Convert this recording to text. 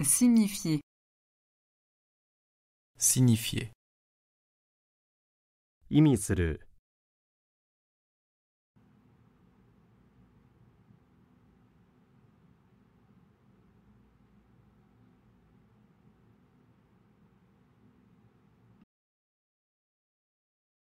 Signifier. Signifier. 意味する